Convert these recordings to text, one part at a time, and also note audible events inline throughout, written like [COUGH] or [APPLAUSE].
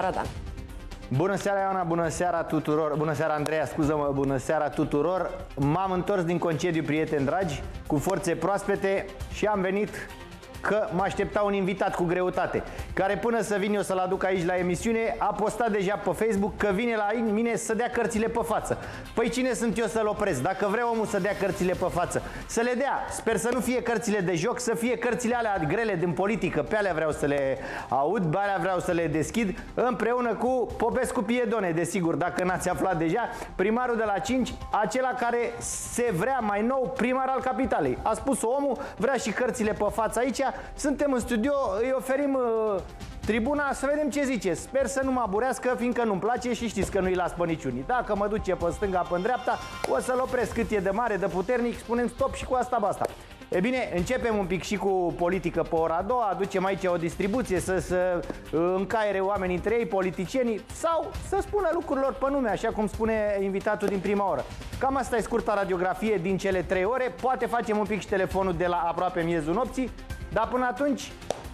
seara, Dan! Bună seara, Ioana, bună seara tuturor, bună seara, Andreea, scuză-mă, bună seara tuturor. M-am întors din concediu, prieteni dragi, cu forțe proaspete și am venit că mă aștepta un invitat cu greutate care până să vin eu să-l aduc aici la emisiune, a postat deja pe Facebook că vine la mine să dea cărțile pe față. Păi cine sunt eu să-l opresc? Dacă vreau omul să dea cărțile pe față, să le dea. Sper să nu fie cărțile de joc, să fie cărțile alea grele din politică. Pe alea vreau să le aud, pe alea vreau să le deschid, împreună cu Popescu Piedone, desigur, dacă n-ați aflat deja, primarul de la 5, acela care se vrea mai nou primar al capitalei. A spus omul, vrea și cărțile pe față aici, suntem în studio, îi oferim uh, Tribuna, să vedem ce zice. Sper să nu mă aburească, fiindcă nu-mi place și știți că nu-i las pe niciunii. Dacă mă duce pe stânga, pe dreapta, o să-l opresc cât e de mare, de puternic, spunem stop și cu asta basta. E bine, începem un pic și cu politică pe ora a doua, aducem aici o distribuție să, să uh, încaiere oamenii între ei, politicienii, sau să spună lucrurilor pe nume, așa cum spune invitatul din prima oră. Cam asta e scurta radiografie din cele trei ore, poate facem un pic și telefonul de la aproape miezul nopții, dar până atunci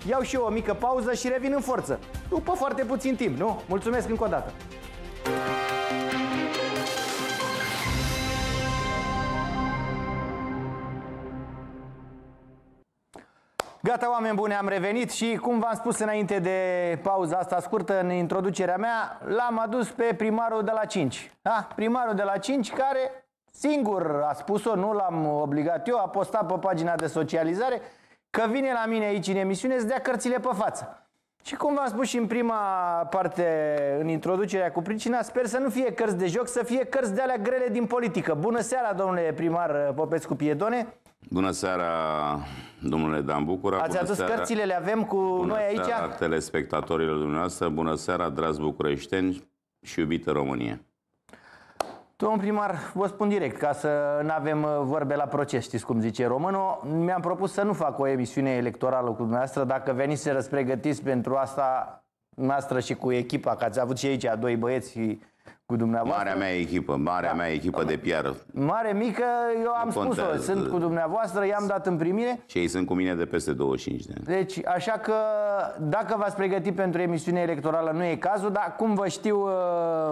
Iau și eu o mică pauză și revin în forță. După foarte puțin timp, nu? Mulțumesc încă o dată! Gata, oameni buni, am revenit și cum v-am spus înainte de pauza asta scurtă în introducerea mea, l-am adus pe primarul de la 5. Da? Primarul de la 5 care singur a spus-o, nu l-am obligat eu, a postat pe pagina de socializare că vine la mine aici în emisiune să dea cărțile pe față. Și cum v-am spus și în prima parte, în introducerea cu pricina, sper să nu fie cărți de joc, să fie cărți de alea grele din politică. Bună seara, domnule primar uh, Popescu Piedone. Bună seara, domnule Dan Bucura. Ați bună adus seara, cărțile, le avem cu bună noi aici. Bună seara telespectatorilor dumneavoastră, bună seara, dragi bucureșteni și iubită Românie. Domnul primar, vă spun direct, ca să nu avem uh, vorbe la proces, știți cum zice românul, mi-am propus să nu fac o emisiune electorală cu dumneavoastră, dacă veniți să răspregătiți pentru asta noastră și cu echipa, că ați avut și aici doi băieți și cu dumneavoastră. Marea mea echipă, marea da. mea echipă de PR. Mare, mică, eu am spus-o, sunt cu dumneavoastră, i-am dat în primire. Și ei sunt cu mine de peste 25 de ani. Deci, așa că, dacă v-ați pregătit pentru emisiune electorală, nu e cazul, dar cum vă știu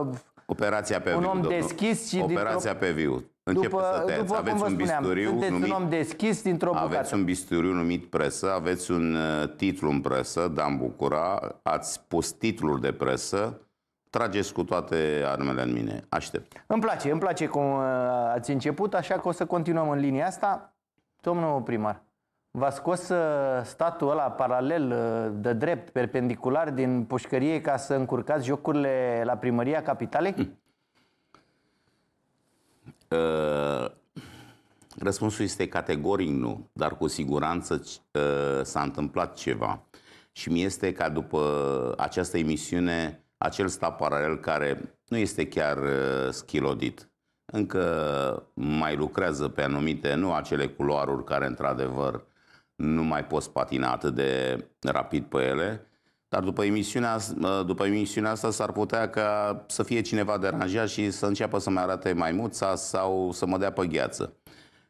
uh, Operația pe un viu, om domnul. deschis și Operația pe viu. după, să tăiați. După, aveți un bisturiu numit, un om deschis dintr-o bucată. Aveți un bisturiu numit presă, aveți un uh, titlu în presă, Dan Bucura, ați pus titluri de presă, trageți cu toate armele în mine. Aștept. Îmi place, îmi place cum uh, ați început, așa că o să continuăm în linia asta. Domnul primar, v-a scos uh, statul ăla paralel, uh, de drept, perpendicular din pușcărie ca să încurcați jocurile la primăria capitalei? Hmm. Uh, răspunsul este categoric nu, dar cu siguranță uh, s-a întâmplat ceva. Și mi este ca după această emisiune acel stat paralel care nu este chiar uh, schilodit. Încă mai lucrează pe anumite, nu acele culoaruri care într-adevăr nu mai poți patina atât de rapid pe ele, dar după emisiunea, după emisiunea asta s-ar putea ca să fie cineva deranjat și să înceapă să-mi arate maimuța sau să mă dea pe gheață.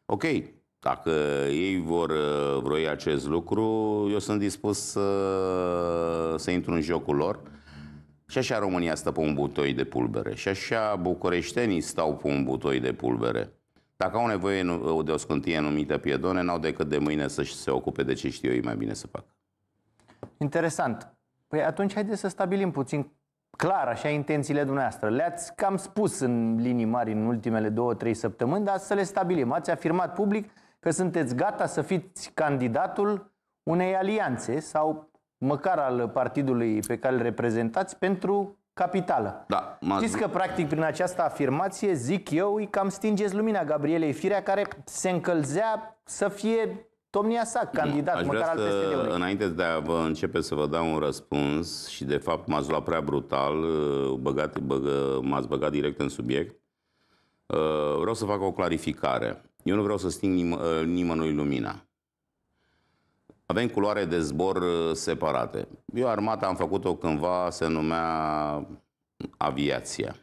Ok, dacă ei vor uh, vroi acest lucru, eu sunt dispus să, să intru în jocul lor. Și așa România stă pe un butoi de pulbere. Și așa bucureștenii stau pe un butoi de pulbere. Dacă au nevoie de o scântie numită piedone, n-au decât de mâine să se ocupe de ce știu ei mai bine să facă. Interesant. Păi atunci haideți să stabilim puțin clar așa intențiile dumneavoastră. Le-ați cam spus în linii mari în ultimele două, trei săptămâni, dar să le stabilim. Ați afirmat public că sunteți gata să fiți candidatul unei alianțe sau măcar al partidului pe care îl reprezentați pentru capitală. Da, Știți că, practic, prin această afirmație, zic eu, îi cam stingeți lumina Gabrielei Firea, care se încălzea să fie domnia sa candidat, Aș măcar al psd Înainte de a vă începe să vă dau un răspuns și, de fapt, m-ați luat prea brutal, uh, băgat, băgă, m-ați băgat direct în subiect, uh, vreau să fac o clarificare. Eu nu vreau să sting nim- uh, nimănui lumina. Avem culoare de zbor uh, separate. Eu armata am făcut-o cândva, se numea aviația,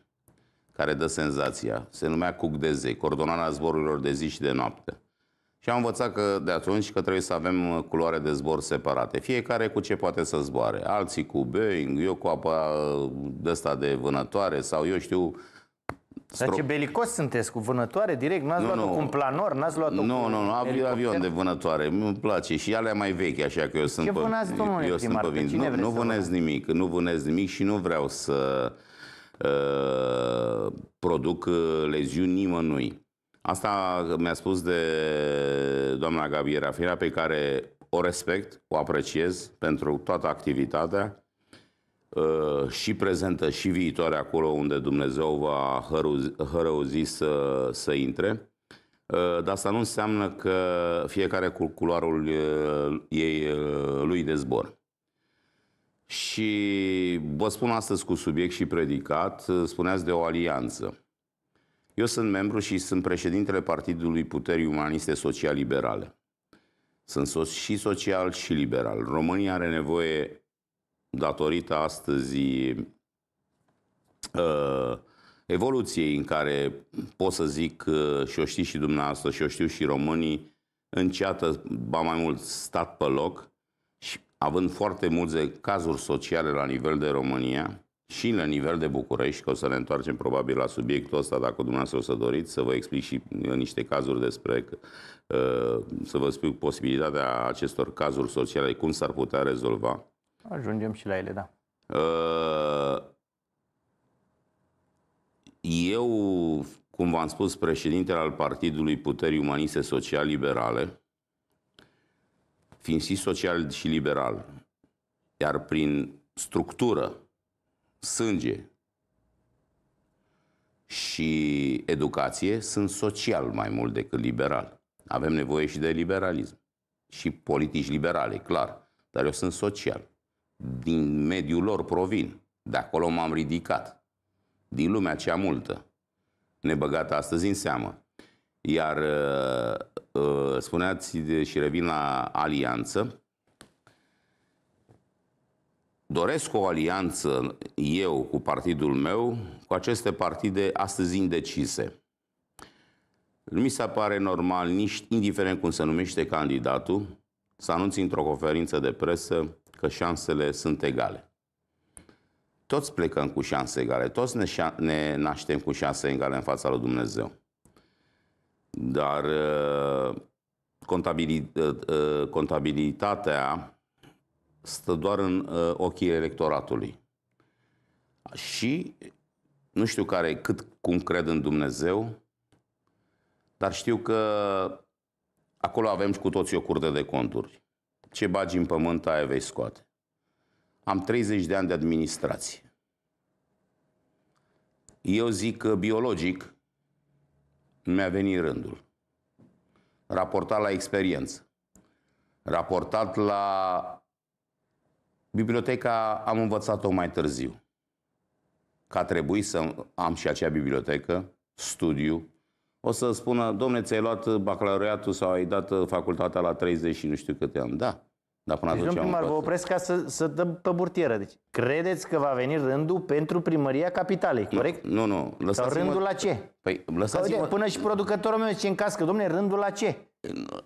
care dă senzația. Se numea cuc de zei, coordonarea zborurilor de zi și de noapte. Și am învățat că de atunci că trebuie să avem uh, culoare de zbor separate. Fiecare cu ce poate să zboare. Alții cu Boeing, eu cu apa uh, de asta de vânătoare sau eu știu dar ce belicos sunteți cu vânătoare direct? N-ați luat-o cu un planor? N-ați luat nu, cu nu, nu, avion, avion de vânătoare. Mi place. Și alea mai vechi, așa că eu sunt ce pe, domnule, eu sunt pe, Nu, nu vânez nimic, nu vânez nimic și nu vreau să uh, produc ă, leziuni nimănui. Asta mi-a spus de doamna Gabriela Fira, pe care o respect, o apreciez pentru toată activitatea Uh, și prezentă și viitoare acolo unde Dumnezeu va hărăuzi să, să intre. Uh, dar asta nu înseamnă că fiecare cu culoarul uh, ei lui de zbor. Și vă spun astăzi cu subiect și predicat, spuneați de o alianță. Eu sunt membru și sunt președintele Partidului Puterii Umaniste Social-Liberale. Sunt și social și liberal. România are nevoie datorită astăzi uh, evoluției în care pot să zic uh, și o știți și dumneavoastră și o știu și românii, înceată, ba mai mult, stat pe loc și având foarte multe cazuri sociale la nivel de România și la nivel de București, că o să ne întoarcem probabil la subiectul ăsta, dacă dumneavoastră o să doriți, să vă explic și uh, niște cazuri despre, uh, să vă explic posibilitatea acestor cazuri sociale, cum s-ar putea rezolva. Ajungem și la ele, da. Uh, eu, cum v-am spus, președintele al Partidului Puterii Umaniste Social-Liberale, fiind și social și liberal, iar prin structură, sânge și educație, sunt social mai mult decât liberal. Avem nevoie și de liberalism și politici liberale, clar, dar eu sunt social din mediul lor provin. De acolo m-am ridicat. Din lumea cea multă. Nebăgat astăzi în seamă. Iar uh, uh, spuneați și revin la alianță. Doresc o alianță eu cu partidul meu, cu aceste partide astăzi indecise. Nu mi se pare normal, nici indiferent cum se numește candidatul, să anunți într-o conferință de presă că șansele sunt egale. Toți plecăm cu șanse egale, toți ne, ne naștem cu șanse egale în fața lui Dumnezeu. Dar uh, uh, uh, contabilitatea stă doar în ochii electoratului. Și nu știu care cât cum cred în Dumnezeu, dar știu că acolo avem cu toții o curte de conturi. Ce bagi în pământ, aia vei scoate. Am 30 de ani de administrație. Eu zic că biologic mi-a venit rândul. Raportat la experiență. Raportat la biblioteca am învățat-o mai târziu. Ca trebuie să am și acea bibliotecă, studiu, o să spună, domne, ți-ai luat bacalaureatul sau ai dat uh, facultatea la 30 și nu știu câte ani. Da, dar până deci, atunci primar, vă opresc ca să, să dăm pe burtieră. Deci, credeți că va veni rândul pentru primăria capitalei, corect? Nu, nu. nu. Sau rândul la ce? Păi, lăsați-mă... Până și producătorul meu zice în cască, domne, rândul la ce?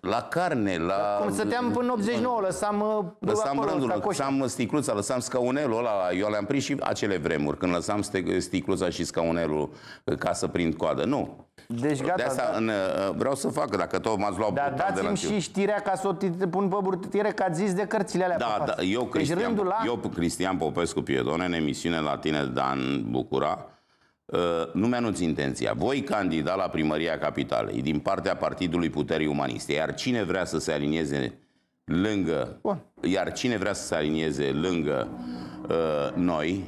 la carne, la... Cum stăteam până 89, lăsam... Uh, lăsam brândul, lăsam sticluța, lăsam scaunelul ăla, eu le-am prins și acele vremuri, când lăsam sticluța și scaunelul uh, ca să prind coadă. Nu. Deci gata. De asta da. în, uh, vreau să fac, dacă tot m-ați luat da, dați-mi și știrea ca să o pun pe burtire, că ați zis de cărțile alea da, da, eu, deci, Cristian, deci la... eu, Cristian Popescu Piedone, în emisiune la tine, Dan Bucura, Ă, nu mi-anunț intenția. Voi candida la primăria capitalei din partea Partidului Puterii Umaniste, iar cine vrea să se alinieze lângă, Bun. iar cine vrea să se alinieze lângă uh, noi,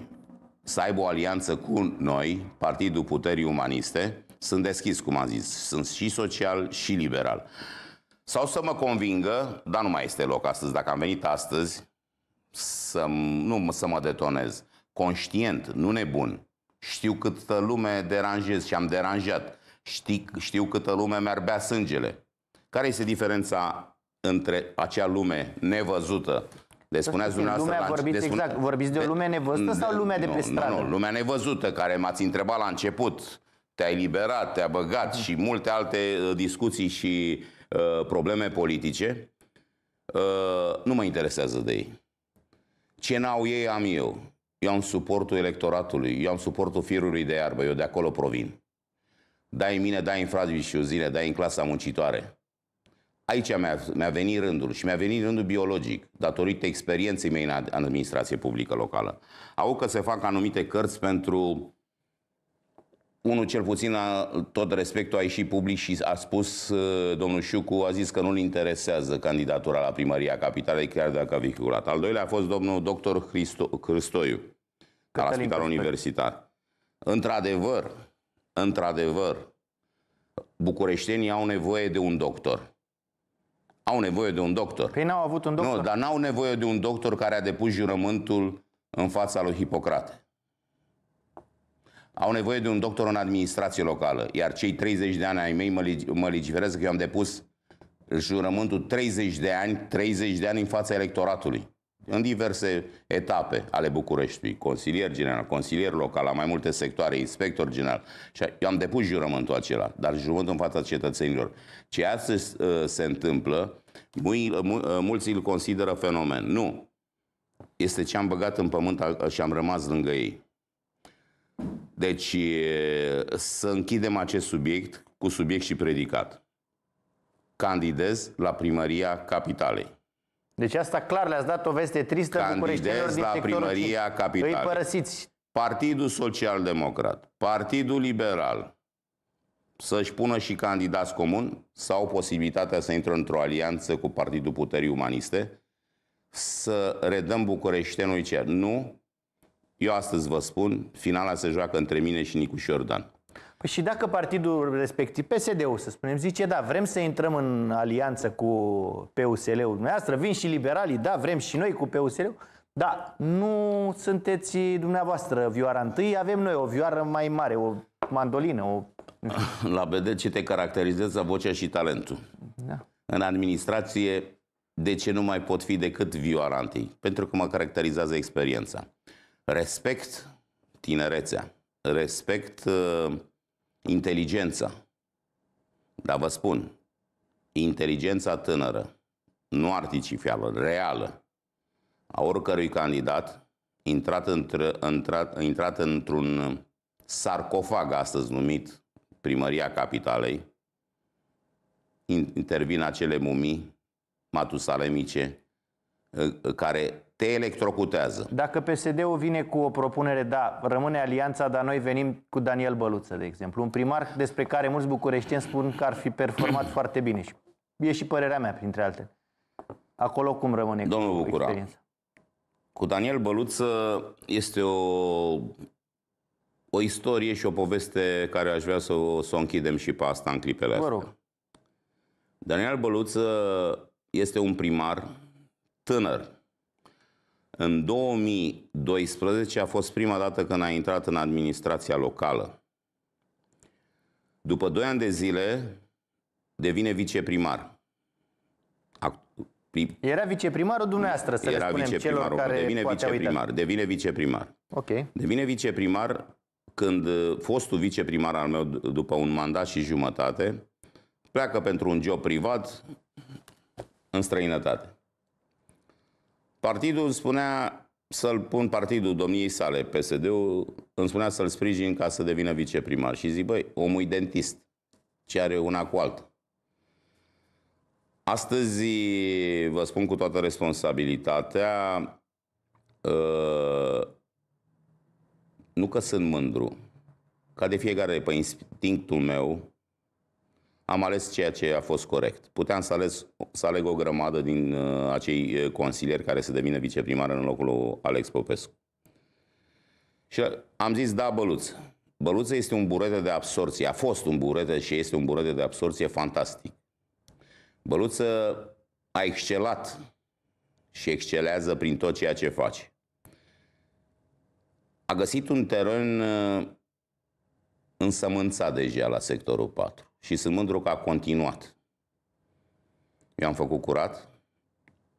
să aibă o alianță cu noi, Partidul Puterii Umaniste, sunt deschis, cum am zis, sunt și social și liberal. Sau să mă convingă, dar nu mai este loc astăzi, dacă am venit astăzi, să, nu, să mă detonez. Conștient, nu nebun, știu câtă lume deranjez și am deranjat. Știu, știu câtă lume mi-ar sângele. Care este diferența între acea lume nevăzută le păi spuneați dumneavoastră... Lumea, la vorbiți, le spune... exact, vorbiți de o lume nevăzută sau lumea de pe stradă? Nu, nu, lumea nevăzută, care m-ați întrebat la început, te ai liberat, te-a băgat și multe alte uh, discuții și uh, probleme politice, uh, nu mă interesează de ei. Ce n-au ei, am eu. Eu am suportul electoratului, eu am suportul firului de iarbă, eu de acolo provin. Dai în mine, dai în Fradvi și Uzine, dai în clasa muncitoare. Aici mi-a, mi-a venit rândul și mi-a venit rândul biologic, datorită experienței mei în administrație publică locală. Au că se fac anumite cărți pentru unul cel puțin, a, tot respectul, a ieșit public și a spus, uh, domnul Șucu, a zis că nu-l interesează candidatura la primăria capitalei, chiar dacă a vehiculat. Al doilea a fost domnul doctor Hristo- Hristoiu, ca la spital Universitar. Într-adevăr, într-adevăr, bucureștenii au nevoie de un doctor. Au nevoie de un doctor. Păi n-au avut un doctor. Nu, dar n-au nevoie de un doctor care a depus jurământul în fața lui Hipocrate. Au nevoie de un doctor în administrație locală, iar cei 30 de ani ai mei mă, mă că eu am depus jurământul 30 de ani, 30 de ani în fața electoratului în diverse etape ale Bucureștiului, consilier general, consilier local, la mai multe sectoare, inspector general. Și eu am depus jurământul acela, dar jurământul în fața cetățenilor. Ce astăzi uh, se întâmplă, uh, uh, mulți îl consideră fenomen. Nu. Este ce am băgat în pământ și am rămas lângă ei. Deci să închidem acest subiect cu subiect și predicat. Candidez la primăria capitalei. Deci asta clar le-ați dat o veste tristă Candidez la primăria 5. Îi părăsiți. Partidul Social Democrat, Partidul Liberal, să-și pună și candidați comun sau posibilitatea să intre într-o alianță cu Partidul Puterii Umaniste, să redăm bucureștenului cer. Nu, eu astăzi vă spun, finala se joacă între mine și Nicu Șordan. Păi și dacă partidul respectiv, PSD-ul să spunem, zice da, vrem să intrăm în alianță cu PUSL-ul dumneavoastră, vin și liberalii, da, vrem și noi cu PUSL-ul, da, nu sunteți dumneavoastră vioara întâi, avem noi o vioară mai mare, o mandolină, o... [LAUGHS] La ce te caracterizează vocea și talentul. Da. În administrație, de ce nu mai pot fi decât vioara întâi? Pentru că mă caracterizează experiența. Respect, tinerețea respect uh, inteligența. Dar vă spun, inteligența tânără, nu artificială, reală, a oricărui candidat, intrat, într- intrat, intrat într-un sarcofag astăzi numit Primăria Capitalei, intervin acele mumii matusalemice uh, care te electrocutează. Dacă PSD-ul vine cu o propunere, da, rămâne alianța, dar noi venim cu Daniel Băluță, de exemplu. Un primar despre care mulți bucureștieni spun că ar fi performat [CLEARS THROAT] foarte bine. Și e și părerea mea, printre altele. Acolo cum rămâne Domnul cu Bucura, experiența? Cu Daniel Băluță este o, o istorie și o poveste care aș vrea să o, să o închidem și pe asta în clipele astea. Vă rog. Daniel Băluță este un primar tânăr, în 2012 a fost prima dată când a intrat în administrația locală. După 2 ani de zile devine viceprimar. era viceprimarul dumneavoastră, să era le spunem celor care devine poate viceprimar, uita. devine viceprimar. Ok. Devine viceprimar când fostul viceprimar al meu, după un mandat și jumătate, pleacă pentru un job privat în străinătate. Partidul spunea să-l pun partidul domniei sale, PSD-ul, îmi spunea să-l sprijin ca să devină viceprimar. Și zic, băi, omul dentist, ce are una cu altă. Astăzi vă spun cu toată responsabilitatea, uh, nu că sunt mândru, ca de fiecare pe instinctul meu, am ales ceea ce a fost corect. Puteam să, ales, să aleg o grămadă din uh, acei uh, consilieri care să devină viceprimar în locul lui Alex Popescu. Și am zis, da, Băluță. Băluță este un burete de absorție. A fost un burete și este un burete de absorție fantastic. Băluță a excelat și excelează prin tot ceea ce face. A găsit un teren uh, însămânțat deja la sectorul 4 și sunt mândru că a continuat. Eu am făcut curat,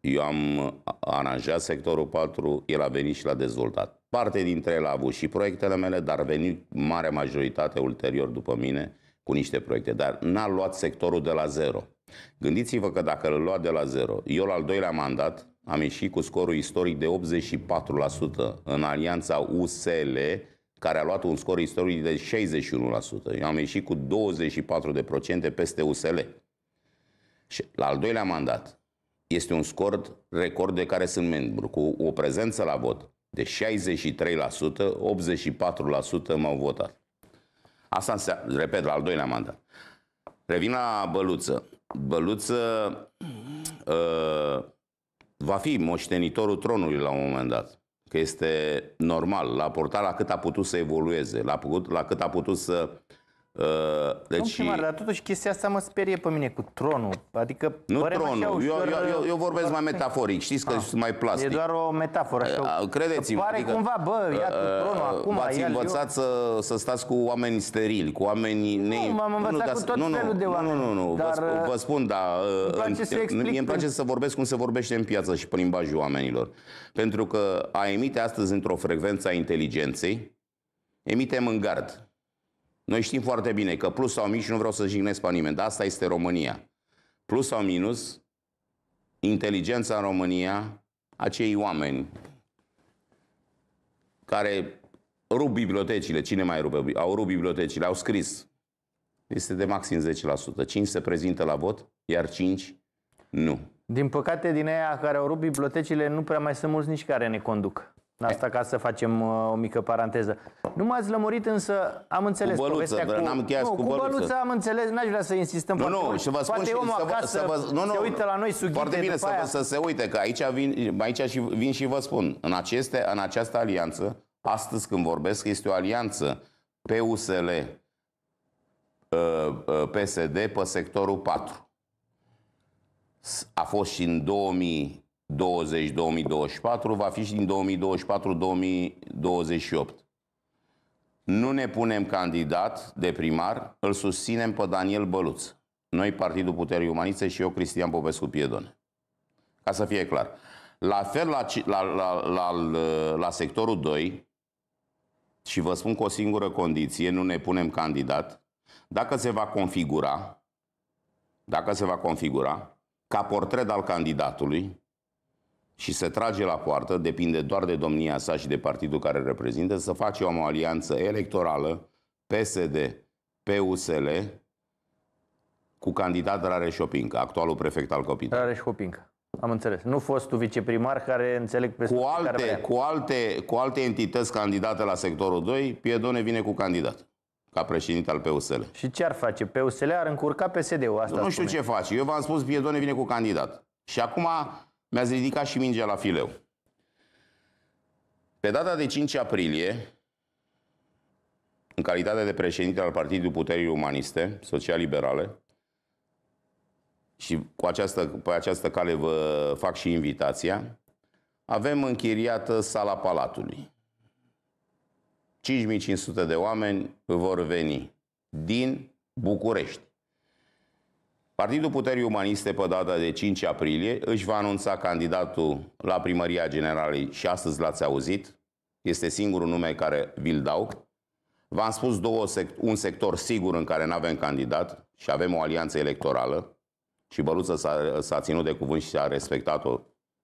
eu am uh, aranjat sectorul 4, el a venit și l-a dezvoltat. Parte dintre ele a avut și proiectele mele, dar venit mare majoritate ulterior după mine cu niște proiecte. Dar n-a luat sectorul de la zero. Gândiți-vă că dacă îl lua de la zero, eu la al doilea mandat am ieșit cu scorul istoric de 84% în alianța USL care a luat un scor istoric de 61%. Eu am ieșit cu 24% peste USL. Și la al doilea mandat este un scor record de care sunt membru, cu o prezență la vot de 63%, 84% m-au votat. Asta înseamnă, repet, la al doilea mandat. Revin la Băluță. Băluță uh, va fi moștenitorul tronului la un moment dat că este normal, la portat la cât a putut să evolueze, la, putut, la cât a putut să Uh, deci, primar, dar totuși chestia asta mă sperie pe mine cu tronul. Adică nu tronul, ușor, eu, eu, eu vorbesc mai metaforic, știți că ah, sunt mai plastic. E doar o metaforă. Uh, credeți-mă. Pare adică, cumva, bă, iată uh, tronul acum. V-ați învățat eu... să, să stați cu oameni sterili, cu oameni... Ne... Nu, m-am învățat nu, cu tot nu, felul de oameni. Nu, nu, nu, dar, vă, vă spun, da, îmi place, în, să, explic mie îmi place să vorbesc cum se vorbește în piață și pe limbajul oamenilor. Pentru că a emite astăzi într-o frecvență a inteligenței, emitem în gard noi știm foarte bine că plus sau minus, și nu vreau să jignesc pe nimeni, dar asta este România. Plus sau minus, inteligența în România, acei oameni care rup bibliotecile, cine mai rupe? Au rupt bibliotecile, au scris. Este de maxim 10%. 5 se prezintă la vot, iar 5 nu. Din păcate, din aia care au rupt bibliotecile, nu prea mai sunt mulți nici care ne conduc. Asta ca să facem uh, o mică paranteză. Nu m-ați lămurit, însă am înțeles cu băluță, povestea cu... Am nu, cu, cu băluță. băluță. am înțeles, n-aș vrea să insistăm. Nu, poate, nu, și vă spun și, să vă, să vă, nu, nu, se uită la noi sughite Foarte bine să, vă, să se uite, că aici, vin, aici și, vin și vă spun. În, aceste, în această alianță, astăzi când vorbesc, este o alianță PUSL, uh, uh, PSD pe sectorul 4. A fost și în 2000 2024 va fi și din 2024-2028. Nu ne punem candidat de primar, îl susținem pe Daniel Băluț. Noi, Partidul Puterii Umanițe și eu, Cristian Popescu Piedone. Ca să fie clar. La fel la, la, la, la, la sectorul 2, și vă spun cu o singură condiție, nu ne punem candidat, dacă se va configura, dacă se va configura, ca portret al candidatului, și se trage la poartă, depinde doar de domnia sa și de partidul care reprezintă, să face o alianță electorală PSD-PUSL cu candidat Rareș Opinca, actualul prefect al Copitei. Rareș Opinca. Am înțeles. Nu fost tu viceprimar care înțeleg pe cu alte, care cu, alte, cu alte entități candidate la sectorul 2, Piedone vine cu candidat ca președinte al PUSL. Și ce ar face? PUSL ar încurca PSD-ul? Asta nu știu spune. ce face. Eu v-am spus, Piedone vine cu candidat. Și acum mi-ați ridicat și mingea la fileu. Pe data de 5 aprilie, în calitate de președinte al Partidului Puterii Umaniste, Social-Liberale, și cu această, pe această cale vă fac și invitația, avem închiriată sala Palatului. 5500 de oameni vor veni din București. Partidul Puterii Umaniste, pe data de 5 aprilie, își va anunța candidatul la primăria generală și astăzi l-ați auzit. Este singurul nume care vi-l dau. V-am spus două sec- un sector sigur în care nu avem candidat și avem o alianță electorală și Băluță s-a, s-a ținut de cuvânt și s-a respectat-o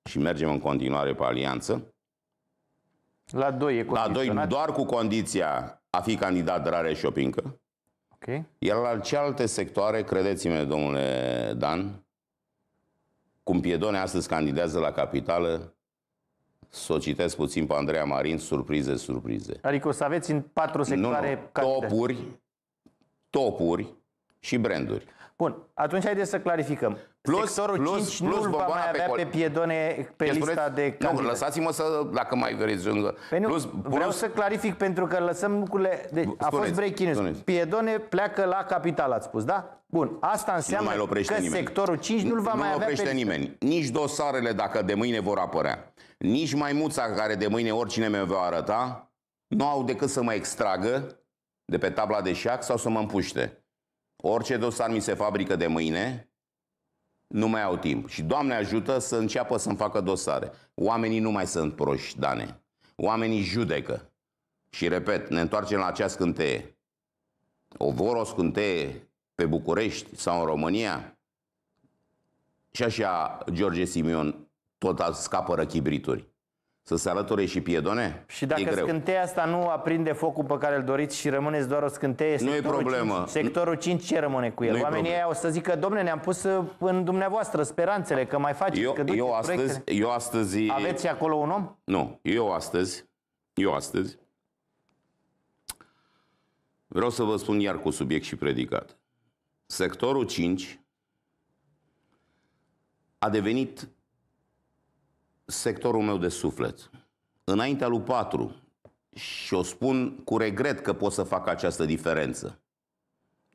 și mergem în continuare pe alianță. La doi e La doi doar cu condiția a fi candidat Rareș Șopincă Okay. Iar la cealaltă sectoare, credeți-mă, domnule Dan, cum Piedone astăzi candidează la capitală, să o citesc puțin pe Andreea Marin, surprize, surprize. Adică o să aveți în patru sectoare... Nu, nu. topuri, topuri și branduri. Bun, atunci haideți să clarificăm. Plus, sectorul plus, 5 plus nu va mai avea pe, pe piedone pe lista spuneți? de candidat. Nu, lăsați-mă să, dacă mai vreți încă. plus, păi plus, vreau să clarific, pentru că lăsăm lucrurile... Deci, spuneți, a fost breaking news. Piedone pleacă la capital, ați spus, da? Bun, asta înseamnă nu mai că nimeni. sectorul 5 nu-l va nu mai avea oprește pe nimeni. Nici dosarele, dacă de mâine vor apărea, nici maimuța care de mâine oricine mi va arăta, nu au decât să mă extragă de pe tabla de șac sau să mă împuște. Orice dosar mi se fabrică de mâine, nu mai au timp. Și Doamne ajută să înceapă să-mi facă dosare. Oamenii nu mai sunt proști, Dane. Oamenii judecă. Și repet, ne întoarcem la acea scânteie. O vor o scânteie pe București sau în România? Și așa George Simion tot scapă răchibrituri să se alăture și piedone? Și dacă e greu. scânteia asta nu aprinde focul pe care îl doriți și rămâneți doar o scânteie, nu e problemă. 5, sectorul 5 ce rămâne cu el? Nu Oamenii ei o să zică, domne, ne-am pus uh, în dumneavoastră speranțele că mai faceți, eu, că eu astăzi, proiectele. eu astăzi... Aveți acolo un om? Nu, eu astăzi, eu astăzi, vreau să vă spun iar cu subiect și predicat. Sectorul 5 a devenit sectorul meu de suflet. Înaintea lui 4 și o spun cu regret că pot să fac această diferență.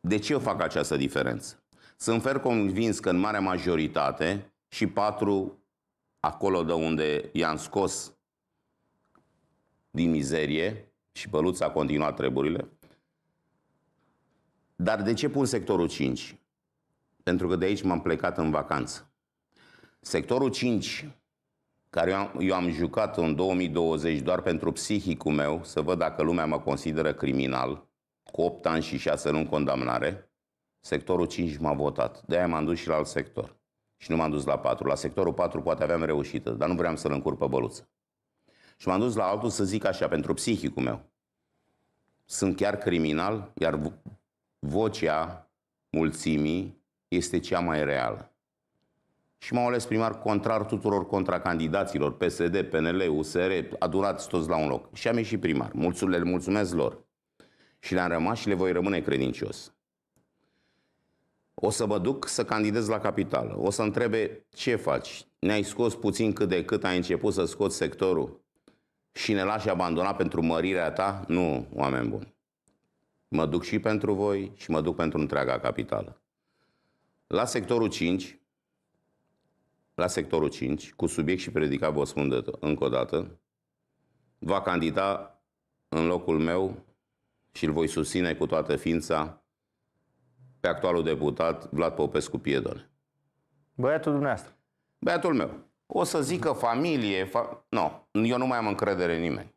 De ce eu fac această diferență? Sunt fer convins că în marea majoritate și 4 acolo de unde i-am scos din mizerie și Păluța a continuat treburile. Dar de ce pun sectorul 5? Pentru că de aici m-am plecat în vacanță. Sectorul 5 care eu am, eu am jucat în 2020 doar pentru psihicul meu, să văd dacă lumea mă consideră criminal, cu 8 ani și 6 luni condamnare, sectorul 5 m-a votat. De-aia m-am dus și la alt sector. Și nu m-am dus la 4. La sectorul 4 poate aveam reușită, dar nu vreau să-l încurc pe băluță. Și m-am dus la altul să zic așa, pentru psihicul meu. Sunt chiar criminal, iar vocea mulțimii este cea mai reală și m-au ales primar contrar tuturor contracandidaților, PSD, PNL, USR, adunați toți la un loc. Și am ieșit primar. Mulțumesc, le mulțumesc lor. Și le-am rămas și le voi rămâne credincios. O să mă duc să candidez la capitală. O să întrebe ce faci. Ne-ai scos puțin cât de cât ai început să scoți sectorul și ne lași abandonat pentru mărirea ta? Nu, oameni buni. Mă duc și pentru voi și mă duc pentru întreaga capitală. La sectorul 5, la sectorul 5, cu subiect și predicat, vă spun de încă o dată, va candida în locul meu și îl voi susține cu toată ființa pe actualul deputat Vlad Popescu Piedone. Băiatul dumneavoastră. Băiatul meu. O să zică familie, fa... nu, no, eu nu mai am încredere în nimeni.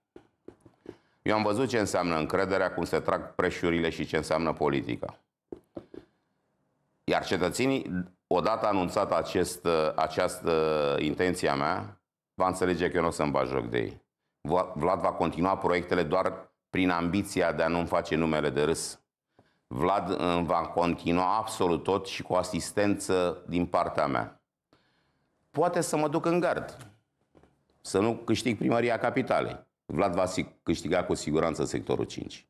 Eu am văzut ce înseamnă încrederea, cum se trag preșurile și ce înseamnă politica. Iar cetățenii, odată anunțat acest, această intenție a mea, va înțelege că eu nu o să-mi bag joc de ei. Vlad va continua proiectele doar prin ambiția de a nu-mi face numele de râs. Vlad îmi va continua absolut tot și cu asistență din partea mea. Poate să mă duc în gard, să nu câștig primăria capitalei. Vlad va câștiga cu siguranță sectorul 5.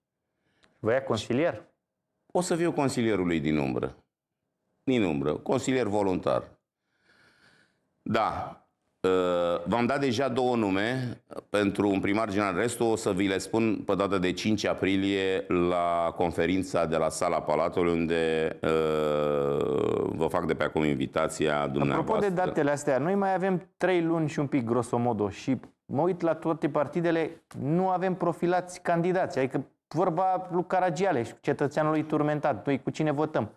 Vă ia consilier? O să fiu consilierul lui din umbră din umbră, consilier voluntar. Da, uh, v-am dat deja două nume pentru un primar general. Restul o să vi le spun pe data de 5 aprilie la conferința de la Sala Palatului, unde uh, vă fac de pe acum invitația dumneavoastră. Apropo de datele astea, noi mai avem trei luni și un pic grosomodo și mă uit la toate partidele, nu avem profilați candidați. Adică vorba lui Caragiale și cetățeanului turmentat. Noi păi cu cine votăm?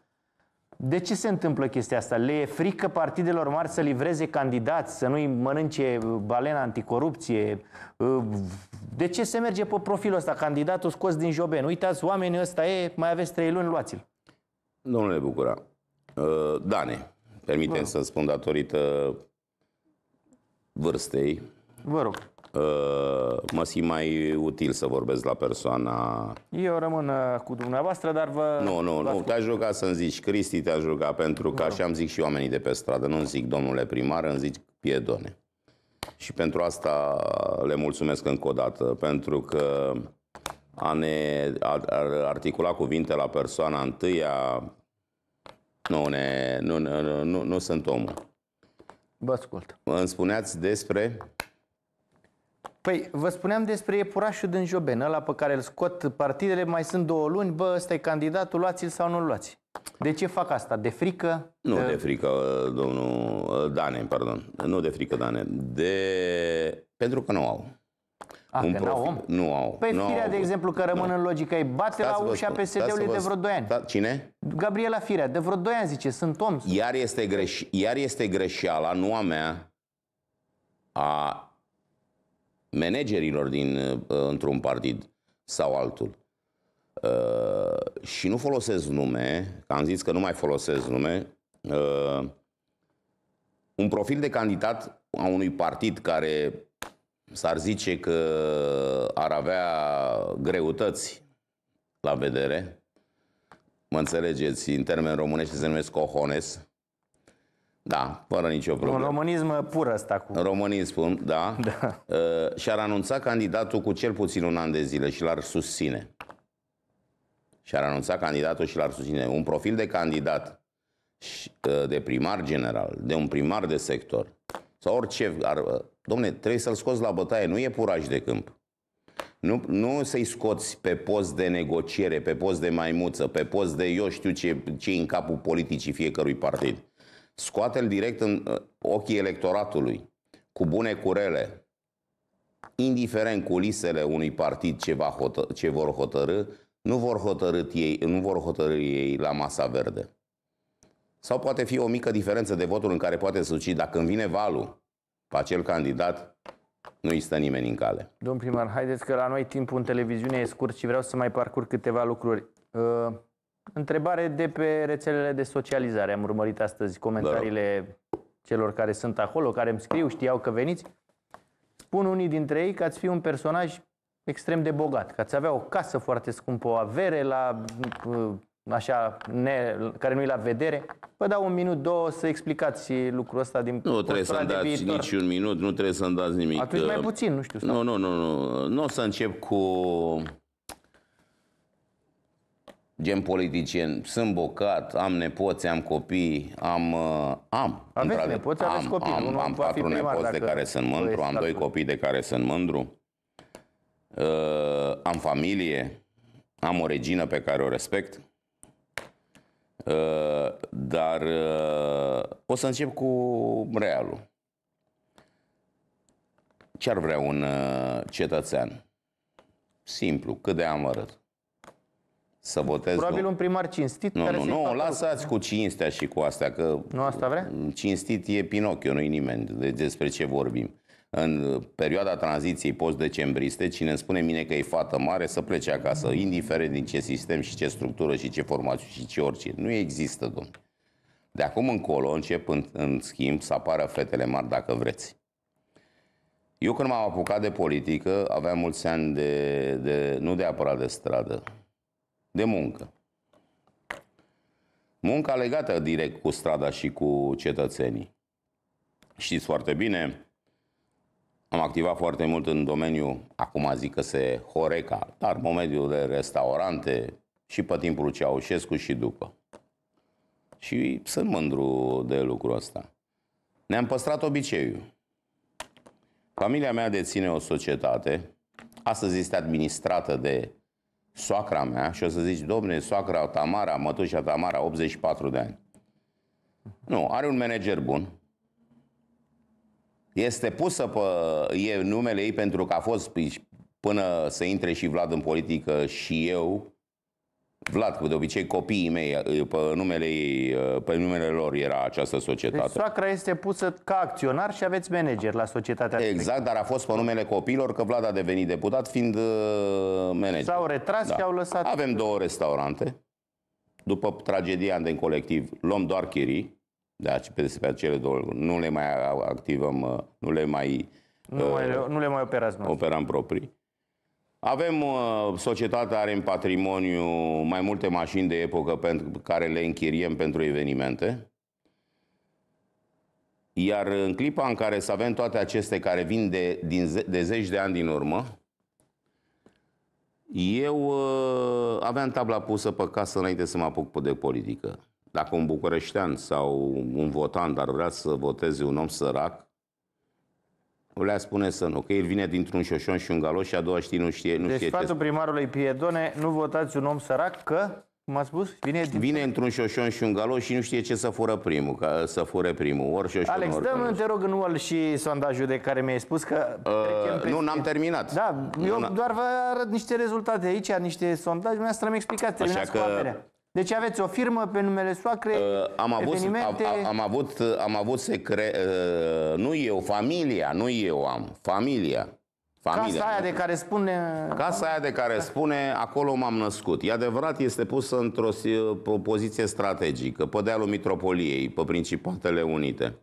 De ce se întâmplă chestia asta? Le e frică partidelor mari să livreze candidați, să nu-i mănânce uh, balena anticorupție? Uh, de ce se merge pe profilul ăsta, candidatul scos din Joben? Uitați, oamenii ăsta e, mai aveți trei luni, luați-l. Domnule Bucura, uh, Dane, permitem să spun datorită vârstei. Vă rog mă simt mai util să vorbesc la persoana... Eu rămân uh, cu dumneavoastră, dar vă... Nu, nu, nu, te-aș ruga să-mi zici, Cristi, te-aș ruga, pentru că da. așa am zic și oamenii de pe stradă, nu-mi zic domnule primar, îmi zic piedone. Și pentru asta le mulțumesc încă o dată, pentru că a ne articula cuvinte la persoana întâia, nu, ne, nu, nu, nu, nu sunt omul. Vă ascult. Îmi spuneați despre... Păi, vă spuneam despre iepurașul din Joben, ăla pe care îl scot partidele, mai sunt două luni, bă, ăsta e candidatul, luați-l sau nu-l luați. De ce fac asta? De frică? Nu de, frică, domnul ă, Dane, pardon. Nu de frică, Dane. De... Pentru că nu au. A, ah, un că profil... om? Nu au. Păi nu Firea, au, de exemplu, că rămân nu. în logică ei, bate stați la ușa PSD-ului de vreo 2 ani. Sta... Cine? Gabriela Firea, de vreo 2 ani zice, sunt om. Iar este, greș... Iar este greșeala, nu a mea, a managerilor din, uh, într-un partid sau altul. Uh, și nu folosesc nume, că am zis că nu mai folosesc nume, uh, un profil de candidat a unui partid care s-ar zice că ar avea greutăți la vedere, mă înțelegeți, în termen românești se numesc cohones, da, fără nicio problemă. Un românism pur ăsta cu... Românism, da. da. Uh, și-ar anunța candidatul cu cel puțin un an de zile și l-ar susține. Și-ar anunța candidatul și l-ar susține. Un profil de candidat uh, de primar general, de un primar de sector, sau orice... Ar, uh, domne, trebuie să-l scoți la bătaie, nu e puraj de câmp. Nu, nu să-i scoți pe post de negociere, pe post de maimuță, pe post de eu știu ce, ce în capul politicii fiecărui partid scoate-l direct în uh, ochii electoratului, cu bune curele, indiferent culisele unui partid ce, va hotă- ce vor hotărâ, nu vor hotărâ ei, nu vor hotărâ ei la masa verde. Sau poate fi o mică diferență de votul în care poate ucid, dacă îmi vine valul pe acel candidat, nu îi stă nimeni în cale. Domn primar, haideți că la noi timpul în televiziune e scurt și vreau să mai parcurg câteva lucruri. Uh... Întrebare de pe rețelele de socializare. Am urmărit astăzi comentariile da. celor care sunt acolo, care îmi scriu, știau că veniți. Spun unii dintre ei că ați fi un personaj extrem de bogat, că ați avea o casă foarte scumpă, o avere la, uh, așa, ne, care nu-i la vedere. Vă dau un minut, două să explicați lucrul ăsta din Nu trebuie să-mi dați nici un minut, nu trebuie să-mi dați nimic. Atunci mai uh, puțin, nu știu. Stau. Nu, nu, nu, nu. Nu o să încep cu gen politicien, sunt bocat, am nepoți, am copii, am... Uh, am aveți nepoți, aveți am, copii. Am, am, am patru nepoți de care sunt mândru, am doi copii de care sunt mândru, uh, am familie, am o regină pe care o respect, uh, dar uh, o să încep cu realul. Ce ar vrea un uh, cetățean? Simplu, cât de amărât să votez. Probabil nu. un primar cinstit nu, care Nu, nu, lasați cu cinstea și cu astea, că... Nu asta vrea? Cinstit e Pinocchio, nu-i nimeni de, despre ce vorbim. În uh, perioada tranziției post-decembriste, cine îmi spune mine că e fată mare, să plece acasă, indiferent din ce sistem și ce structură și ce formație și ce orice. Nu există, domnule. De acum încolo încep, în, în schimb, să apară fetele mari dacă vreți. Eu când m-am apucat de politică, aveam mulți ani de, de, nu de apărat de stradă, de muncă. Munca legată direct cu strada și cu cetățenii. Știți foarte bine, am activat foarte mult în domeniul, acum zic că se Horeca, dar în mediul de restaurante și pe timpul Ceaușescu și după. Și sunt mândru de lucrul ăsta. Ne-am păstrat obiceiul. Familia mea deține o societate, astăzi este administrată de soacra mea și o să zici, domne, soacra Tamara, mătușa Tamara, 84 de ani. Nu, are un manager bun. Este pusă pe e numele ei pentru că a fost deci, până să intre și Vlad în politică și eu, Vlad, de obicei copiii mei, eh, pe numele, ei, eh, pe numele lor era această societate. Deci soacra este pusă ca acționar și aveți manager la societatea Exact, respectivă. dar a fost pe numele copiilor că Vlad a devenit deputat fiind eh, manager. S-au retras da. și au lăsat... Avem două restaurante. După tragedia în colectiv, luăm doar chirii. Da, pe, pe acele două nu le mai activăm, nu le mai... Nu, uh, nu le mai operați nu. Operam proprii. Avem, uh, societatea are în patrimoniu mai multe mașini de epocă pentru care le închiriem pentru evenimente. Iar în clipa în care să avem toate aceste care vin de, din ze- de zeci de ani din urmă, eu uh, aveam tabla pusă pe casă înainte să mă apuc de politică. Dacă un bucureștean sau un votant ar vrea să voteze un om sărac, Ulea spune să nu, că el vine dintr-un șoșon și un galoș și a doua știi, nu știe, nu deci știe sfatul ce... primarului Piedone, nu votați un om sărac că cum a spus? Vine, din... Vine într-un șoșon și un galoș și nu știe ce să fură primul, ca să fură primul, ori șoșon, Alex, ori dă te rog, nu și sondajul de care mi-ai spus că... Uh, Nu, n-am terminat. Da, eu nu, doar vă arăt niște rezultate aici, niște sondaje, dumneavoastră mi-a explicat, Așa că deci aveți o firmă pe numele soacre, uh, am avut, evenimente... Am, am avut, uh, am avut secre... Uh, nu eu, familia, nu eu am, familia. Familia. Casa aia de care spune... Casa aia de care spune, acolo m-am născut. E adevărat, este pusă într-o propoziție uh, strategică, pe dealul Mitropoliei, pe Principatele Unite.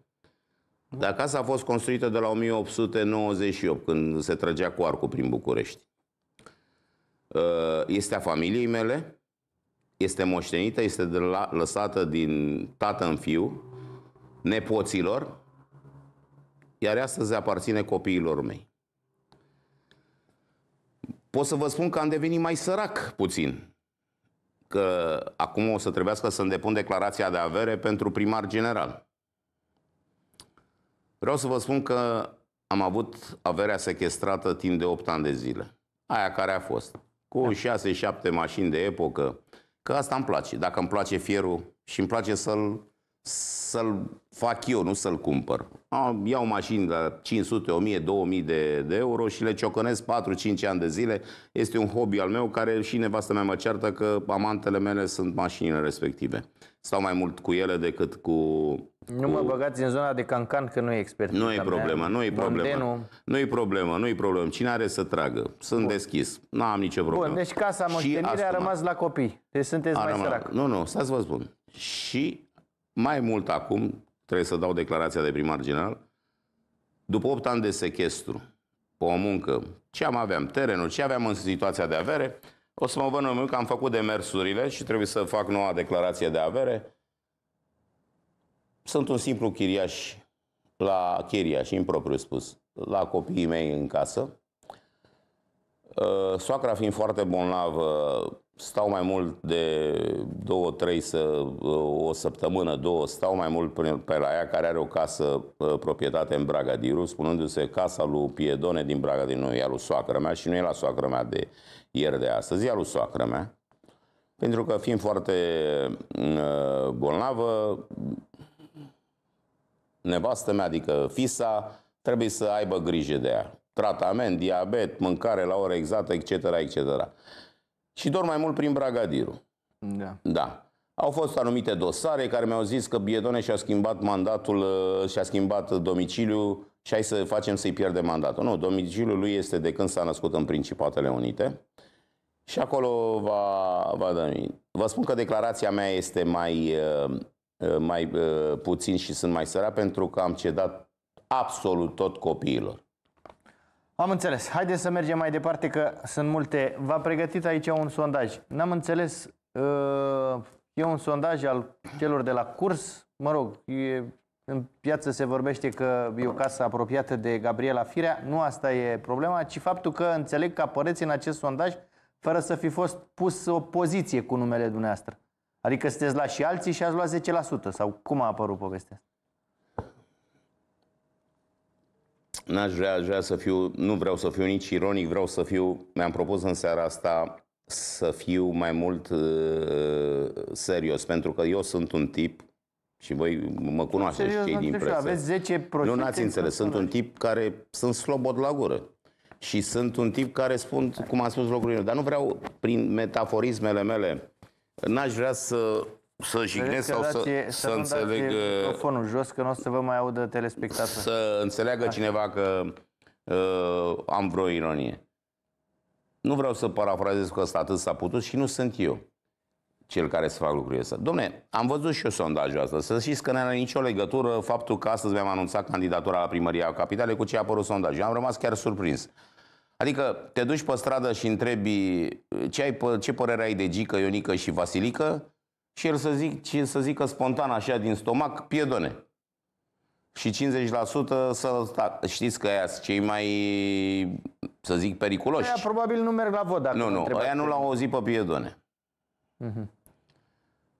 Dar casa a fost construită de la 1898, când se trăgea cu arcul prin București. Uh, este a familiei mele, este moștenită, este de la, lăsată din tată în fiu, nepoților, iar astăzi aparține copiilor mei. Pot să vă spun că am devenit mai sărac puțin, că acum o să trebuiască să-mi depun declarația de avere pentru primar general. Vreau să vă spun că am avut averea sequestrată timp de 8 ani de zile. Aia care a fost. Cu 6-7 da. mașini de epocă, Că asta îmi place. Dacă îmi place fierul și îmi place să-l să fac eu, nu să-l cumpăr. Iau mașini la 500, 1000, 2000 de, de euro și le ciocănesc 4-5 ani de zile. Este un hobby al meu care și nevastă mea mă ceartă că amantele mele sunt mașinile respective stau mai mult cu ele decât cu... Nu cu... mă băgați în zona de cancan că nu e expert. Nu e problema, nu e problema. Nu e problema, nu e problema Cine are să tragă? Sunt Bun. deschis. Nu am nicio problemă. Bun, deci casa moștenire a rămas la copii. Deci sunteți a mai rămas... sărac. Nu, nu, stați vă spun. Și mai mult acum, trebuie să dau declarația de primar general, după 8 ani de sechestru, pe o muncă, ce am aveam, terenul, ce aveam în situația de avere, o să mă numai că am făcut demersurile și trebuie să fac noua declarație de avere. Sunt un simplu chiriaș la chiriaș, impropriu spus, la copiii mei în casă. Ă, soacra fiind foarte bolnavă, stau mai mult de două, trei, să, o săptămână, două, stau mai mult pe la ea care are o casă uh, proprietate în Bragadiru, spunându-se casa lui Piedone din Bragadiru, nu e a lui soacră mea și nu e la soacră mea de ieri de astăzi, e a lui soacră mea. Pentru că fiind foarte uh, bolnavă, nevastă mea, adică fisa, trebuie să aibă grijă de ea. Tratament, diabet, mâncare la ora exactă, etc., etc și doar mai mult prin Bragadiru. Da. da. Au fost anumite dosare care mi-au zis că Biedone și-a schimbat mandatul, uh, și-a schimbat domiciliu și hai să facem să-i pierde mandatul. Nu, domiciliul lui este de când s-a născut în Principatele Unite și acolo va, va da. Vă spun că declarația mea este mai, uh, mai uh, puțin și sunt mai sărat pentru că am cedat absolut tot copiilor. Am înțeles. Haideți să mergem mai departe că sunt multe. V-a pregătit aici un sondaj. N-am înțeles. Uh, e un sondaj al celor de la curs. Mă rog, e, în piață se vorbește că e o casă apropiată de Gabriela Firea. Nu asta e problema, ci faptul că înțeleg că apăreți în acest sondaj fără să fi fost pus o poziție cu numele dumneavoastră. Adică sunteți la și alții și ați luat 10% sau cum a apărut povestea asta? N-aș vrea, aș vrea să fiu, nu vreau să fiu nici ironic, vreau să fiu, mi-am propus în seara asta să fiu mai mult uh, serios, pentru că eu sunt un tip și voi mă cunoașteți serios, cei din presă. Aveți 10 nu, n-ați înțeles. Sunt un tip care sunt slobod la gură. Și sunt un tip care spun, cum am spus lucrurile, dar nu vreau, prin metaforismele mele, n-aș vrea să să jignesc sau să, să, să înțeleg... Uh, microfonul jos, că nu o să vă mai audă telespectatori. Să înțeleagă Așa. cineva că uh, am vreo ironie. Nu vreau să parafrazez că ăsta atât s-a putut și nu sunt eu cel care să fac lucrurile astea. Domne, am văzut și eu sondajul ăsta. Să știți că nu are nicio legătură faptul că astăzi mi-am anunțat candidatura la primăria Capitale cu ce a apărut sondajul. Eu am rămas chiar surprins. Adică te duci pe stradă și întrebi ce, ai, ce părere ai de Gică, Ionică și Vasilică și el să, zic, și să zică spontan așa din stomac, piedone. Și 50% să știți că aia sunt cei mai, să zic, periculoși. Aia probabil nu merg la vot dacă Nu, nu, aia nu l-au auzit pe piedone. Uh-huh.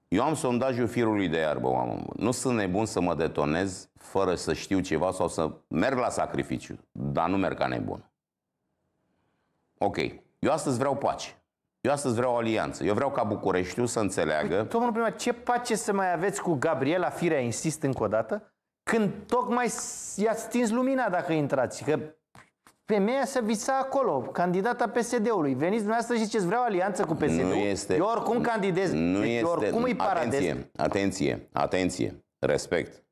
Eu am sondajul firului de iarbă, oameni Nu sunt nebun să mă detonez fără să știu ceva sau să merg la sacrificiu, dar nu merg ca nebun. Ok, eu astăzi vreau pace. Eu astăzi vreau o alianță. Eu vreau ca Bucureștiul să înțeleagă... Păi, domnul primar, ce pace să mai aveți cu Gabriela Firea, insist încă o dată, când tocmai i-a stins lumina dacă intrați? Că femeia să visa acolo, candidata PSD-ului. Veniți dumneavoastră și ziceți, vreau alianță cu PSD-ul. Nu este, eu oricum candidez, nu deci este, eu oricum îi paradez. Atenție, atenție, atenție, respect.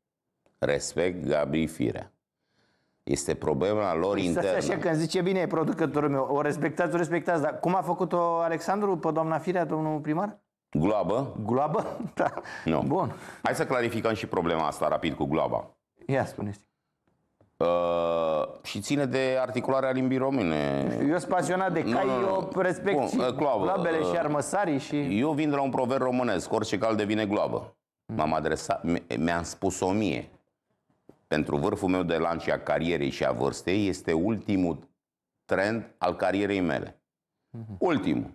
Respect Gabri Firea. Este problema lor Asta internă. Așa când zice, bine, e producătorul meu, o respectați, o respectați, dar cum a făcut-o Alexandru pe doamna Firea, domnul primar? Gloabă. Gloabă? [LAUGHS] Da. Nu. Bun. Hai să clarificăm și problema asta rapid cu gloaba. Ia spuneți. Uh, și ține de articularea limbii române. Eu sunt pasionat de cai, nu, nu, nu. eu respect Bun, și uh, gloabă, glabele uh, și armăsarii și... Eu vin de la un proverb românesc, orice cal devine gloabă. M-am adresat, mi-am spus o mie pentru vârful meu de lanț și a carierei și a vârstei, este ultimul trend al carierei mele. Uh-huh. Ultimul.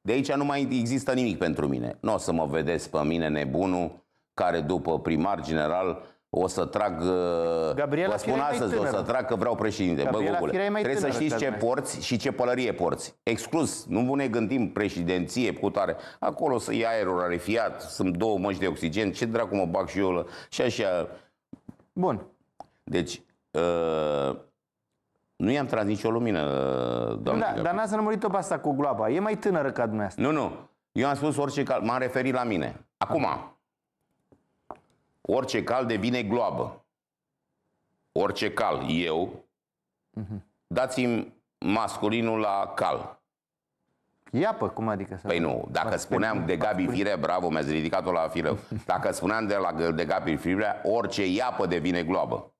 De aici nu mai există nimic pentru mine. Nu o să mă vedeți pe mine nebunul care după primar general o să trag, uh, Gabriela vă spun astăzi, o să trag că vreau președinte. Bă, Gogule, trebuie tânără, să știți ce mai. porți și ce pălărie porți. Exclus, nu ne gândim președinție cu tare. Acolo să ia aerul rarefiat, sunt două măști de oxigen, ce dracu mă bag și eu și așa Bun. Deci, uh, nu i-am tras nicio lumină, uh, doamne. Da, dar n-ați rămurit o pe asta cu gloaba. E mai tânără ca dumneavoastră. Nu, nu. Eu am spus orice cal. M-am referit la mine. Acum. Am. Orice cal devine gloabă. Orice cal. Eu. Uh-huh. Dați-mi masculinul la cal. Iapă, cum adică? Să păi nu, dacă spuneam de Gabi Fire, bravo, mi-ați ridicat-o la fire. Dacă spuneam de, la, de Gabi Fire, orice iapă devine globă.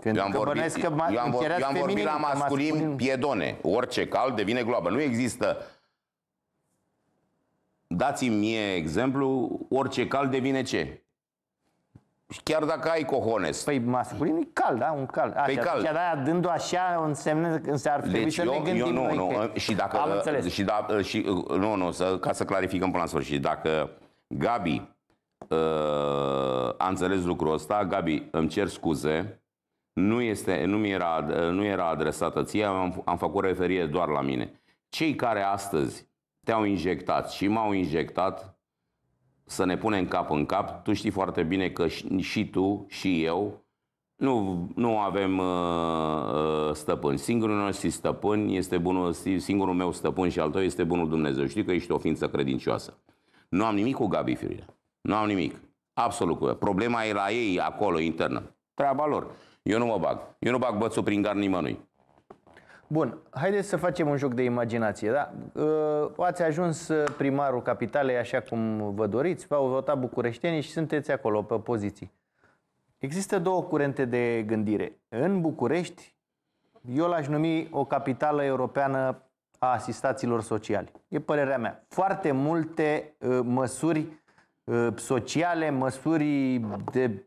Când eu am vorbit, că eu am, eu am vorbit la masculin, masculin piedone. Orice cal devine globă. Nu există... Dați-mi mie exemplu, orice cal devine ce? chiar dacă ai cohones. Păi masculin e cald, da? Un cald. Păi așa, păi cald. Și da, dându așa însemne, însă ar trebui deci să eu, ne gândim eu nu, nu. Că... Ă, și dacă, Am înțeles. Și, da, ă, și, ă, nu, nu, să, ca să clarificăm până la sfârșit. Dacă Gabi uh, a înțeles lucrul ăsta, Gabi, îmi cer scuze, nu, este, nu, mi era, nu era adresată ție, am, am făcut referire doar la mine. Cei care astăzi te-au injectat și m-au injectat, să ne punem cap în cap. Tu știi foarte bine că și tu și eu nu, nu avem uh, uh stăpâni. Singurul nostru stăpân este bunul, singurul meu stăpân și al tău este bunul Dumnezeu. Știi că ești o ființă credincioasă. Nu am nimic cu Gabi Firia. Nu am nimic. Absolut. Problema e la ei acolo, internă. Treaba lor. Eu nu mă bag. Eu nu bag bățul prin gar nimănui. Bun, haideți să facem un joc de imaginație, da? Uh, ați ajuns uh, primarul capitalei așa cum vă doriți, v-au votat bucureștenii și sunteți acolo pe poziții. Există două curente de gândire. În București, eu l-aș numi o capitală europeană a asistaților sociali. E părerea mea. Foarte multe uh, măsuri sociale, măsuri de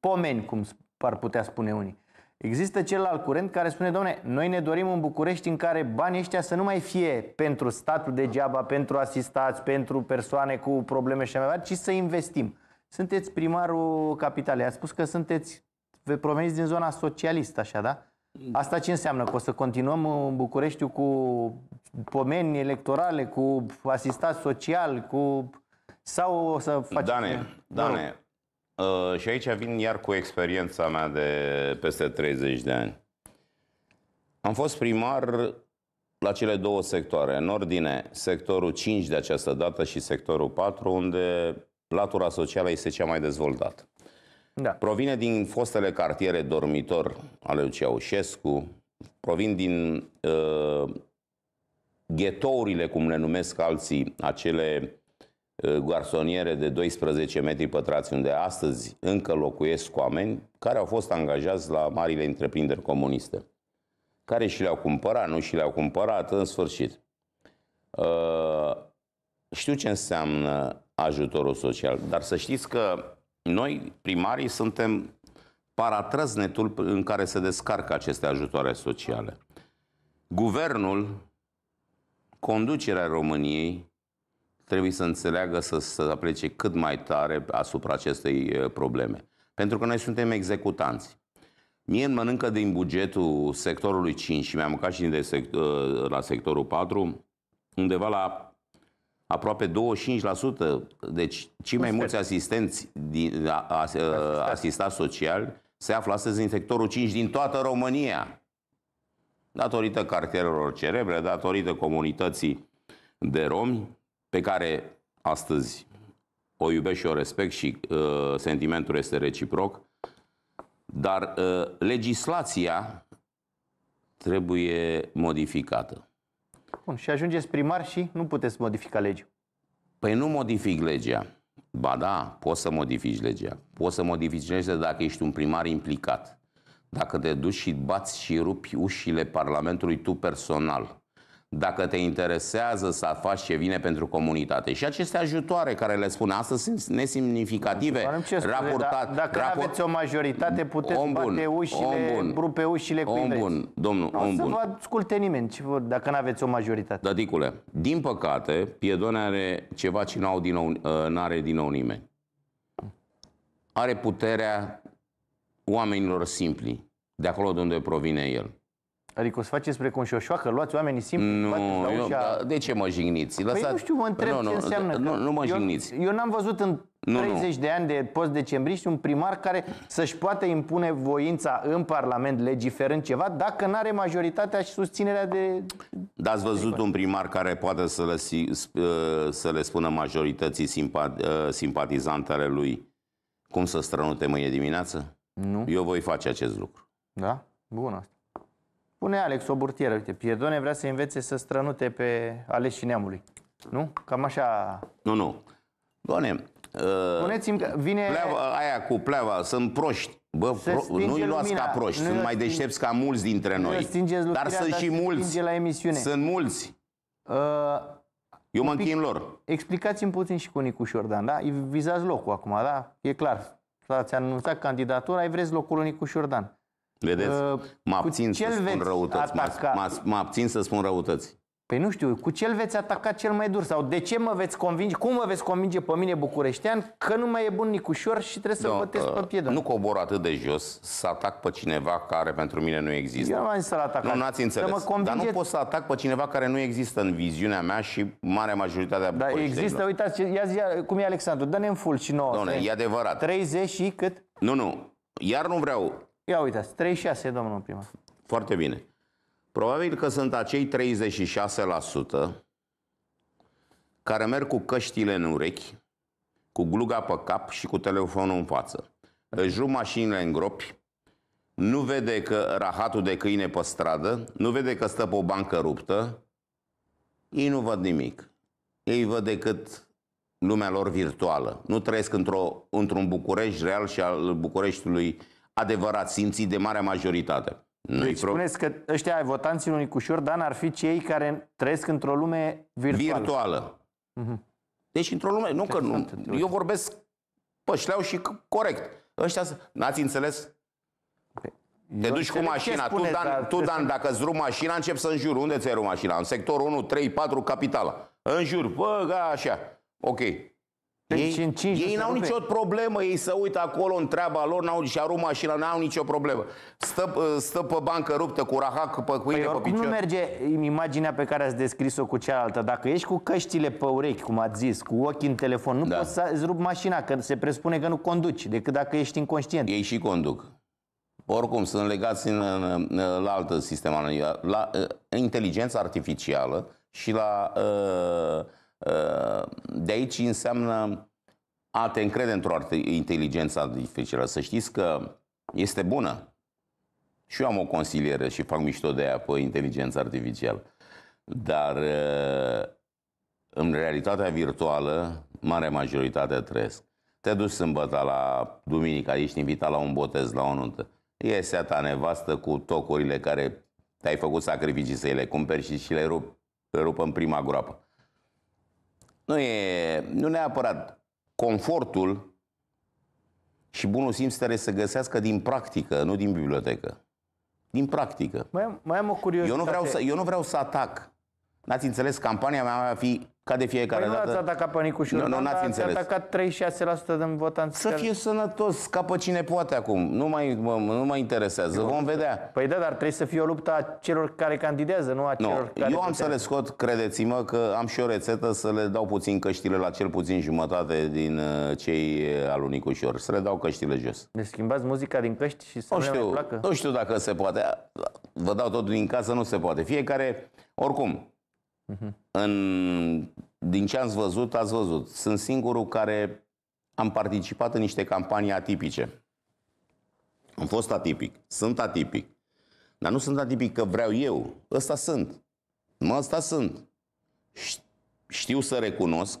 pomeni, cum ar putea spune unii. Există celălalt curent care spune, domne, noi ne dorim un București în care banii ăștia să nu mai fie pentru statul degeaba, pentru asistați, pentru persoane cu probleme și mai ci să investim. Sunteți primarul capitalei. A spus că sunteți, vă proveniți din zona socialistă, așa, da? Asta ce înseamnă? Că o să continuăm în București cu pomeni electorale, cu asistați social, cu... Sau o să facem... Dane, Dane, Uh, și aici vin iar cu experiența mea de peste 30 de ani. Am fost primar la cele două sectoare, în ordine, sectorul 5 de această dată și sectorul 4, unde latura socială este cea mai dezvoltată. Da. Provine din fostele cartiere dormitor ale lui Ceaușescu, provin din uh, ghetourile, cum le numesc alții, acele Ă, garsoniere de 12 metri pătrați, unde astăzi încă locuiesc oameni care au fost angajați la marile întreprinderi comuniste, care și le-au cumpărat, nu și le-au cumpărat, în sfârșit. Ă, știu ce înseamnă ajutorul social, dar să știți că noi, primarii, suntem paratrăznetul în care se descarcă aceste ajutoare sociale. Guvernul, conducerea României, trebuie să înțeleagă să, să aplece cât mai tare asupra acestei probleme. Pentru că noi suntem executanți. Mie îmi mănâncă din bugetul sectorului 5 și mi-am mâncat și de sect, ă, la sectorul 4 undeva la aproape 25%. Deci cei mai mulți asistenți din, a, a, ă, asistat social se află astăzi în sectorul 5 din toată România. Datorită cartierelor cerebre, datorită comunității de romi, pe care astăzi o iubesc și o respect și uh, sentimentul este reciproc, dar uh, legislația trebuie modificată. Bun, și ajungeți primar și nu puteți modifica legea. Păi nu modific legea. Ba da, poți să modifici legea. Poți să modifici legea dacă ești un primar implicat. Dacă te duci și bați și rupi ușile Parlamentului tu personal, dacă te interesează să faci ce vine pentru comunitate. Și aceste ajutoare care le spun astăzi sunt nesemnificative. raportat, da, dacă raport... aveți o majoritate, puteți om bun, bate ușile, om bun, rupe ușile cu om bun, domnul, nu, om să bun. vă asculte nimeni ce vor, dacă nu aveți o majoritate. Dădicule, din păcate, Piedone are ceva ce nu din uh, are din nou nimeni. Are puterea oamenilor simpli, de acolo de unde provine el. Adică o să faceți spre conșoșoacă, luați oamenii simpli, nu, la ușa... eu, da, de ce mă jigniți? Păi Păi nu știu, mă întreb nu, nu, ce înseamnă. Nu, nu mă jigniți. Eu, eu n-am văzut în nu, 30 nu. de ani de post-decembriști un primar care să-și poate impune voința în Parlament legiferând ceva dacă nu are majoritatea și susținerea de... Dar ați văzut un primar care poate să le, uh, să le spună majorității uh, simpatizantele lui cum să strănute mâine dimineață? Nu. Eu voi face acest lucru. Da? Bun asta. Pune Alex o burtieră, uite, Piedone vrea să învețe să strănute pe aleșii neamului. Nu? Cam așa... Nu, nu. Doamne, uh, Spuneți-mi că vine... Pleava, aia cu pleava, sunt proști. Bă, pro... nu-i luați ca proști, nu sunt mai sting... deștepți ca mulți dintre noi. Lucrurea, dar sunt dar și mulți. La emisiune. Sunt mulți. Uh, Eu mă închin lor. Explicați-mi puțin și cu Nicu Șordan, da? Vizați locul acum, da? E clar. s Ați anunțat candidatura, ai vreți locul lui Nicu Șordan. Vedeți? Uh, mă abțin să spun răutăți. Mă abțin să spun răutăți. Păi nu știu, cu ce veți ataca cel mai dur? Sau de ce mă veți convinge, cum mă veți convinge pe mine bucureștean că nu mai e bun Nicușor și trebuie să-l bătesc pe piedă? Nu cobor atât de jos să atac pe cineva care pentru mine nu există. Eu nu am zis să-l atac. Nu, nu ați înțeles. Mă convingeți... Dar nu pot să atac pe cineva care nu există în viziunea mea și marea majoritatea Dar există, uitați, ia zi, cum e Alexandru, dă-ne în full și nouă. Doamne, e adevărat. 30 și cât? Nu, nu, iar nu vreau Ia uitați, 36, domnul primar. Foarte bine. Probabil că sunt acei 36% care merg cu căștile în urechi, cu gluga pe cap și cu telefonul în față. Își rup mașinile în gropi, nu vede că rahatul de câine pe stradă, nu vede că stă pe o bancă ruptă, ei nu văd nimic. Ei văd decât lumea lor virtuală. Nu trăiesc într-un într București real și al Bucureștiului adevărat simțit de marea majoritate. Nu deci pro... spuneți că ăștia ai votanții lui Nicușor Dan ar fi cei care trăiesc într-o lume virtuală. Virtuală. Mhm. Deci într-o lume, nu că nu. Eu vorbesc pășleau și corect. Ăștia, n-ați înțeles? Păi, Te duci cu mașina. tu, Dan, tu, Dan dacă îți rup mașina, încep să înjuri. Unde ți-ai rup mașina? În sectorul 1, 3, 4, capitala. Înjur. Bă, așa. Ok. Deci ei, în ei n-au nicio problemă, ei se uită acolo în treaba lor, n-au și aruncă mașina, n-au nicio problemă. Stă, uh, stă pe bancă ruptă cu rahac, pe cuine, păi, pe picior. nu merge imaginea pe care ați descris-o cu cealaltă. Dacă ești cu căștile pe urechi, cum ați zis, cu ochii în telefon, nu da. poți să-ți rup mașina, că se presupune că nu conduci, decât dacă ești inconștient. Ei și conduc. Oricum, sunt legați în, în, în la altă sistem, la, la uh, inteligența artificială și la... Uh, Ă, de aici înseamnă a te încrede într-o inteligență artificială. Să știți că este bună. Și eu am o consilieră și fac mișto de ea pe inteligență artificială. Dar ă, în realitatea virtuală, marea majoritate trăiesc. Te duci sâmbătă la duminica, ești invitat la un botez, la o nuntă. E seata nevastă cu tocurile care te-ai făcut sacrificii să le cumperi și, și le rup, le rup în prima groapă nu e, nu neapărat confortul și bunul simț trebuie să găsească din practică, nu din bibliotecă. Din practică. Mai am, mai am o curiozitate. Eu nu, vreau să, eu nu vreau să atac. N-ați înțeles, campania mea va fi ca de fiecare păi dată. nu ați atacat Nu, nu, n-ați înțeles. Ați atacat 36% din votanți. Să care... fie sănătos, scapă cine poate acum. Nu mai, mă, nu mai interesează, Eu vom vedea. Păi da, dar trebuie să fie o luptă a celor care candidează, nu a celor nu. care Eu am să le scot, credeți-mă, că am și o rețetă să le dau puțin căștile la cel puțin jumătate din uh, cei uh, al unicușor. Să le dau căștile jos. Ne schimbați muzica din căști și să nu știu, placă? Nu știu dacă se poate. Vă dau tot din casă, nu se poate. Fiecare, oricum, Uh-huh. În, din ce ați văzut, ați văzut. Sunt singurul care am participat în niște campanii atipice. Am fost atipic, sunt atipic. Dar nu sunt atipic că vreau eu. Ăsta sunt. Mă, ăsta sunt. Știu să recunosc,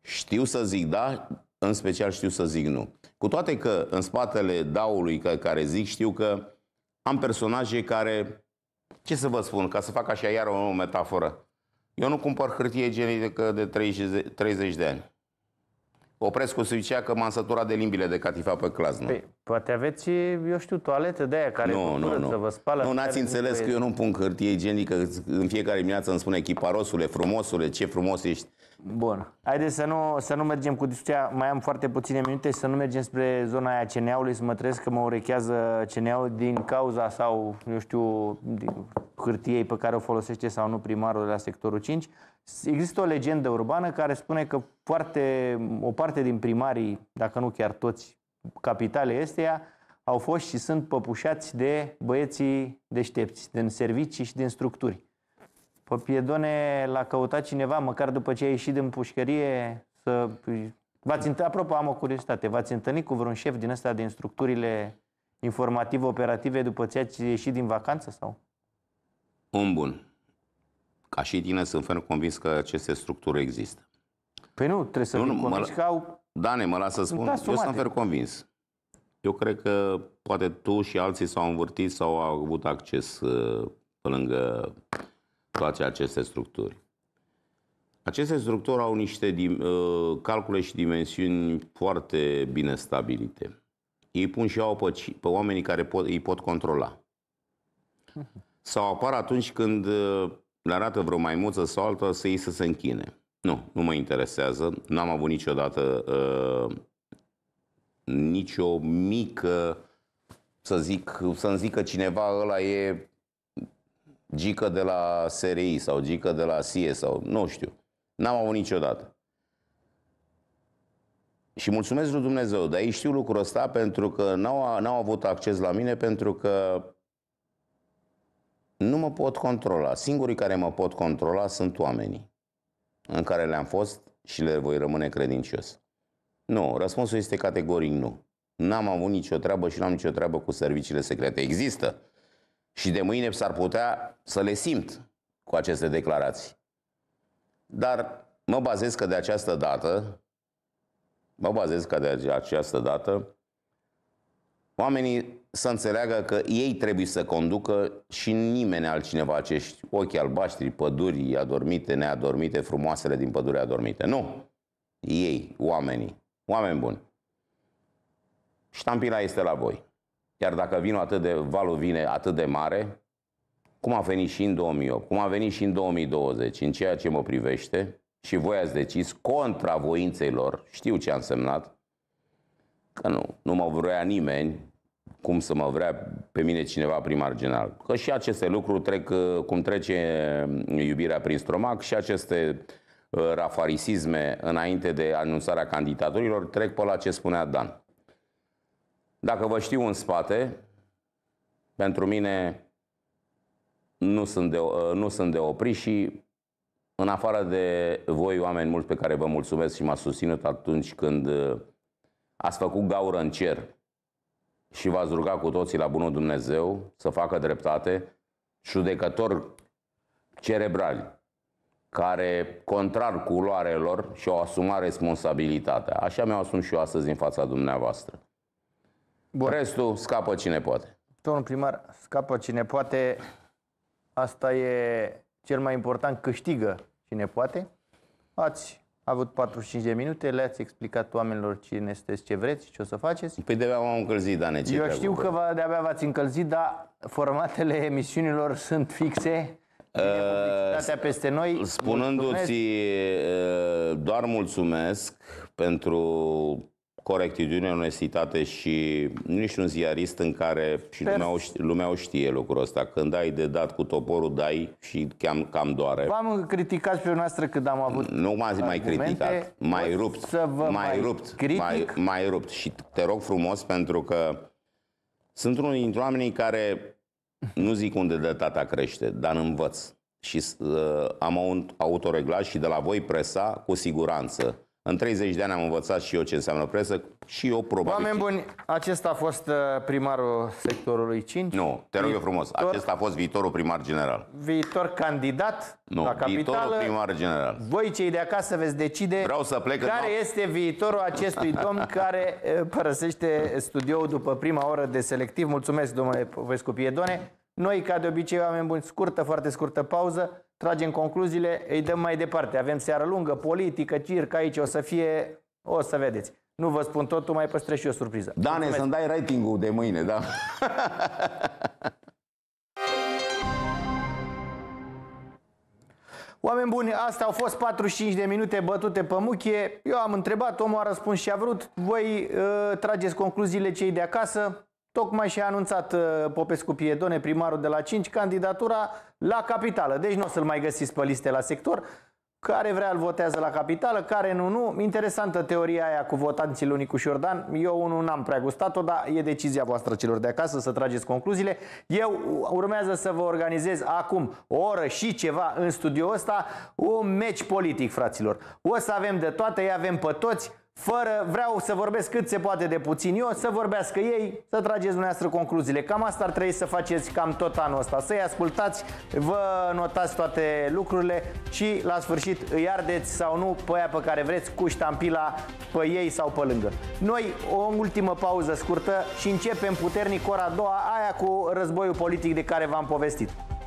știu să zic da, în special știu să zic nu. Cu toate că în spatele daului care zic, știu că am personaje care, ce să vă spun, ca să fac așa iar o metaforă, eu nu cumpăr hârtie genetică de 30 de ani. Oprescu cu zicea că m-am săturat de limbile de catifea pe clasnă. Păi, poate aveți, eu știu, toalete de aia care nu, nu, nu. să vă spală. Nu, n-ați înțeles că eu nu pun hârtie igienică, în fiecare dimineață îmi spune chiparosule, frumosule, ce frumos ești. Bun. Haideți să nu, să nu mergem cu discuția, mai am foarte puține minute și să nu mergem spre zona aia CNA-ului, să mă trezesc că mă urechează cna din cauza sau, eu știu, din hârtiei pe care o folosește sau nu primarul de la sectorul 5. Există o legendă urbană care spune că foarte, o parte din primarii, dacă nu chiar toți, capitale esteia, au fost și sunt păpușați de băieții deștepți, din servicii și din structuri. Pe Piedone l-a căutat cineva, măcar după ce a ieșit din pușcărie, să... V-ați întâlnit, apropo, am o curiozitate, v-ați întâlnit cu vreun șef din ăsta, din structurile informative operative după ce ați ieșit din vacanță sau? Om bun. Ca și tine sunt ferm convins că aceste structuri există. Păi nu, trebuie să nu, mă, că au... Dane, mă las să spun, asumate. Da, eu sunt ferm convins. Eu cred că poate tu și alții s-au învârtit sau au avut acces uh, pe lângă toate aceste structuri. Aceste structuri au niște uh, calcule și dimensiuni foarte bine stabilite. Ei pun și au pe, pe oamenii care pot, îi pot controla. [LAUGHS] Sau apar atunci când uh, le arată vreo maimuță sau altă să iei să se închine. Nu, nu mă interesează. N-am avut niciodată uh, nicio mică, să zic, să-mi zică cineva ăla e gică de la SRI sau gică de la SIE sau nu știu. N-am avut niciodată. Și mulțumesc lui Dumnezeu, dar ei știu lucrul ăsta pentru că n-au, n-au avut acces la mine, pentru că nu mă pot controla. Singurii care mă pot controla sunt oamenii în care le-am fost și le voi rămâne credincios. Nu, răspunsul este categoric nu. N-am avut nicio treabă și n-am nicio treabă cu serviciile secrete. Există. Și de mâine s-ar putea să le simt cu aceste declarații. Dar mă bazez că de această dată, mă bazez că de această dată, oamenii să înțeleagă că ei trebuie să conducă și nimeni altcineva acești ochi albaștri, păduri adormite, neadormite, frumoasele din pădure adormite. Nu! Ei, oamenii, oameni buni. Ștampila este la voi. Iar dacă vin atât de, valul vine atât de mare, cum a venit și în 2008, cum a venit și în 2020, în ceea ce mă privește, și voi ați decis, contra voinței lor, știu ce a însemnat, că nu, nu mă vrea nimeni cum să mă vrea pe mine cineva primar general. Că și aceste lucruri trec uh, cum trece mm, iubirea prin stromac și aceste uh, rafarisisme înainte de anunțarea candidaturilor trec pe la ce spunea Dan. Dacă vă știu în spate, pentru mine nu sunt de, uh, nu sunt de opri și în afară de voi, oameni mulți pe care vă mulțumesc și m-ați susținut atunci când ați făcut gaură în cer și v-ați ruga cu toții la bunul Dumnezeu să facă dreptate, judecători cerebrali, care, contrar culoarelor, și-au asumat responsabilitatea. Așa mi-au asum și eu astăzi în fața dumneavoastră. Bun. Restul scapă cine poate. Domnul primar, scapă cine poate. Asta e cel mai important, câștigă cine poate. Ați a avut 45 de minute, le-ați explicat oamenilor cine sunteți, ce vreți și ce o să faceți. Păi de-abia m-am încălzit, Dane, ce Eu știu că v- de-abia v-ați încălzit, dar formatele emisiunilor sunt fixe. Uh, peste noi. Spunându-ți mulțumesc. Uh, doar mulțumesc pentru corectitudine, onestitate și nici un ziarist în care și lumea o, știe, lumea o știe lucrul ăsta. Când ai de dat cu toporul, dai și cam, cam doare. V-am criticat pe noastră când am avut Nu m-ați mai criticat, mai rupt, să vă mai, mai rupt, critic? mai, mai rupt. Și te rog frumos pentru că sunt unul dintre oamenii care nu zic unde de tata crește, dar învăț. Și uh, am autoreglat și de la voi presa cu siguranță în 30 de ani am învățat și eu ce înseamnă presă și eu probabil... Oameni buni, acesta a fost uh, primarul sectorului 5. Nu, te rog eu frumos, acesta a fost viitorul primar general. Viitor candidat nu, la capitală. viitorul primar general. Voi cei de acasă veți decide Vreau să plec care în... este viitorul acestui domn [LAUGHS] care uh, părăsește studioul după prima oră de selectiv. Mulțumesc, domnule Vescu Piedone. Noi, ca de obicei, oameni buni, scurtă, foarte scurtă pauză tragem concluziile, îi dăm mai departe. Avem seară lungă, politică, circ, aici o să fie, o să vedeți. Nu vă spun totul, mai păstrez și o surpriză. Dane, să-mi dai ratingul de mâine, da? [LAUGHS] Oameni buni, asta au fost 45 de minute bătute pe muchie. Eu am întrebat, omul a răspuns și a vrut. Voi uh, trageți concluziile cei de acasă. Tocmai și-a anunțat uh, Popescu Piedone, primarul de la 5, candidatura la capitală. Deci nu o să-l mai găsiți pe liste la sector. Care vrea îl votează la capitală, care nu, nu. Interesantă teoria aia cu votanții lui Nicu Șordan. Eu unul n-am prea gustat-o, dar e decizia voastră celor de acasă să trageți concluziile. Eu urmează să vă organizez acum o oră și ceva în studioul ăsta un meci politic, fraților. O să avem de toate, îi avem pe toți fără, vreau să vorbesc cât se poate de puțin eu, să vorbească ei, să trageți dumneavoastră concluziile. Cam asta ar trebui să faceți cam tot anul ăsta, să-i ascultați, vă notați toate lucrurile și la sfârșit îi ardeți sau nu pe aia pe care vreți cu ștampila pe ei sau pe lângă. Noi o ultimă pauză scurtă și începem puternic ora a doua, aia cu războiul politic de care v-am povestit.